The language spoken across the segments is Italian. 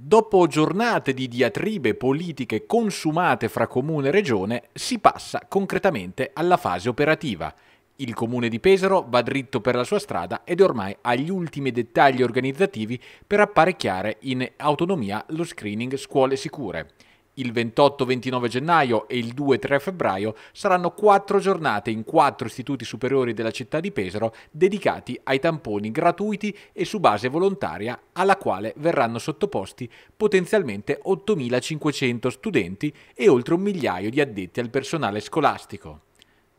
Dopo giornate di diatribe politiche consumate fra comune e regione, si passa concretamente alla fase operativa. Il comune di Pesaro va dritto per la sua strada ed è ormai agli ultimi dettagli organizzativi per apparecchiare in autonomia lo screening scuole sicure il 28-29 gennaio e il 2-3 febbraio saranno quattro giornate in quattro istituti superiori della città di Pesaro dedicati ai tamponi gratuiti e su base volontaria alla quale verranno sottoposti potenzialmente 8.500 studenti e oltre un migliaio di addetti al personale scolastico.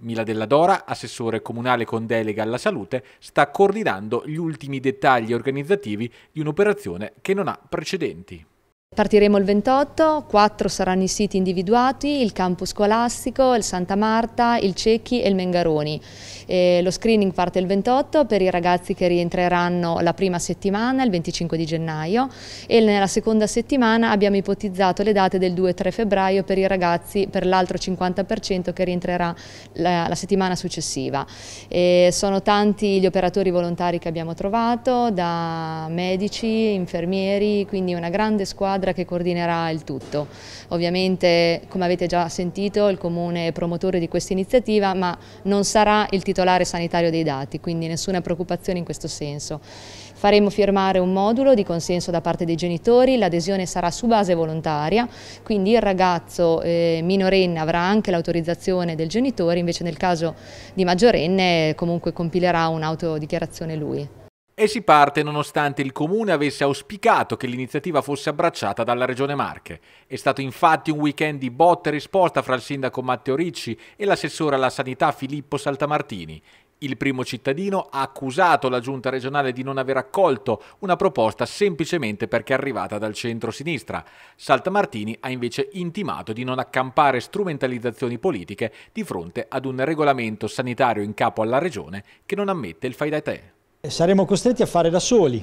Mila Della Dora, assessore comunale con delega alla salute, sta coordinando gli ultimi dettagli organizzativi di un'operazione che non ha precedenti. Partiremo il 28, quattro saranno i siti individuati, il campus scolastico, il Santa Marta, il Cecchi e il Mengaroni. E lo screening parte il 28 per i ragazzi che rientreranno la prima settimana, il 25 di gennaio e nella seconda settimana abbiamo ipotizzato le date del 2 e 3 febbraio per i ragazzi per l'altro 50% che rientrerà la, la settimana successiva. E sono tanti gli operatori volontari che abbiamo trovato, da medici, infermieri, quindi una grande squadra squadra che coordinerà il tutto. Ovviamente, come avete già sentito, il Comune è promotore di questa iniziativa, ma non sarà il titolare sanitario dei dati, quindi nessuna preoccupazione in questo senso. Faremo firmare un modulo di consenso da parte dei genitori, l'adesione sarà su base volontaria, quindi il ragazzo eh, minorenne avrà anche l'autorizzazione del genitore, invece nel caso di maggiorenne comunque compilerà un'autodichiarazione lui. E si parte nonostante il comune avesse auspicato che l'iniziativa fosse abbracciata dalla Regione Marche. È stato infatti un weekend di botta e risposta fra il sindaco Matteo Ricci e l'assessore alla sanità Filippo Saltamartini. Il primo cittadino ha accusato la giunta regionale di non aver accolto una proposta semplicemente perché arrivata dal centro-sinistra. Saltamartini ha invece intimato di non accampare strumentalizzazioni politiche di fronte ad un regolamento sanitario in capo alla regione che non ammette il fai da te. Saremo costretti a fare da soli,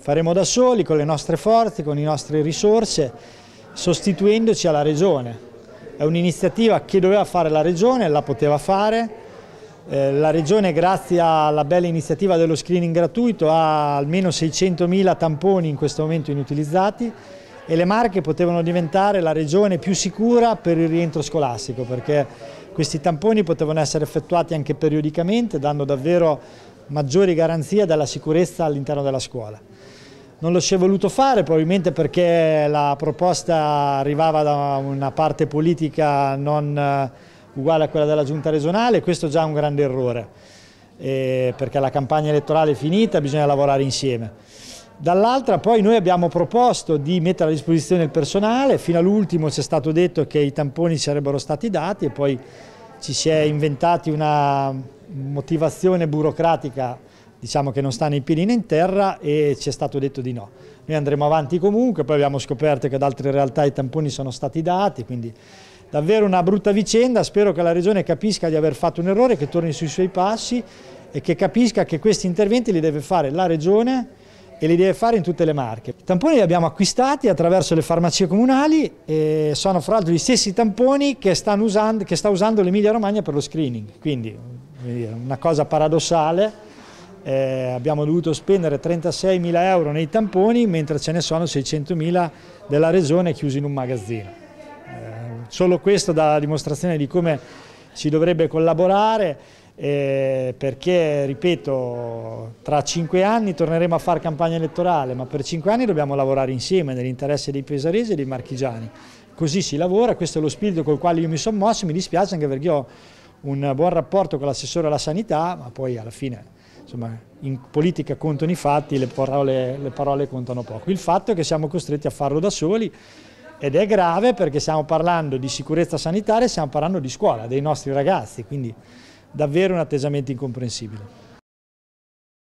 faremo da soli con le nostre forze, con le nostre risorse, sostituendoci alla Regione. È un'iniziativa che doveva fare la Regione, la poteva fare, eh, la Regione grazie alla bella iniziativa dello screening gratuito ha almeno 600.000 tamponi in questo momento inutilizzati e le Marche potevano diventare la regione più sicura per il rientro scolastico perché questi tamponi potevano essere effettuati anche periodicamente dando davvero maggiori garanzie della sicurezza all'interno della scuola. Non lo si è voluto fare probabilmente perché la proposta arrivava da una parte politica non eh, uguale a quella della giunta regionale, e questo è già un grande errore, eh, perché la campagna elettorale è finita, e bisogna lavorare insieme. Dall'altra poi noi abbiamo proposto di mettere a disposizione il personale, fino all'ultimo ci è stato detto che i tamponi sarebbero stati dati e poi ci si è inventati una motivazione burocratica diciamo che non sta nei piedi né in terra e ci è stato detto di no. Noi andremo avanti comunque, poi abbiamo scoperto che ad altre realtà i tamponi sono stati dati, quindi davvero una brutta vicenda, spero che la Regione capisca di aver fatto un errore, che torni sui suoi passi e che capisca che questi interventi li deve fare la Regione e li deve fare in tutte le marche. I tamponi li abbiamo acquistati attraverso le farmacie comunali e sono fra l'altro gli stessi tamponi che, usando, che sta usando l'Emilia Romagna per lo screening, quindi una cosa paradossale. Eh, abbiamo dovuto spendere 36.000 euro nei tamponi mentre ce ne sono 600.000 della regione chiusi in un magazzino. Eh, solo questo dà la dimostrazione di come si dovrebbe collaborare eh, perché, ripeto, tra cinque anni torneremo a fare campagna elettorale ma per cinque anni dobbiamo lavorare insieme nell'interesse dei pesaresi e dei marchigiani. Così si lavora, questo è lo spirito col quale io mi sono mosso, mi dispiace anche perché io un buon rapporto con l'assessore alla sanità, ma poi alla fine insomma, in politica contano i fatti, le parole, le parole contano poco. Il fatto è che siamo costretti a farlo da soli ed è grave perché stiamo parlando di sicurezza sanitaria, stiamo parlando di scuola, dei nostri ragazzi, quindi davvero un attesamento incomprensibile.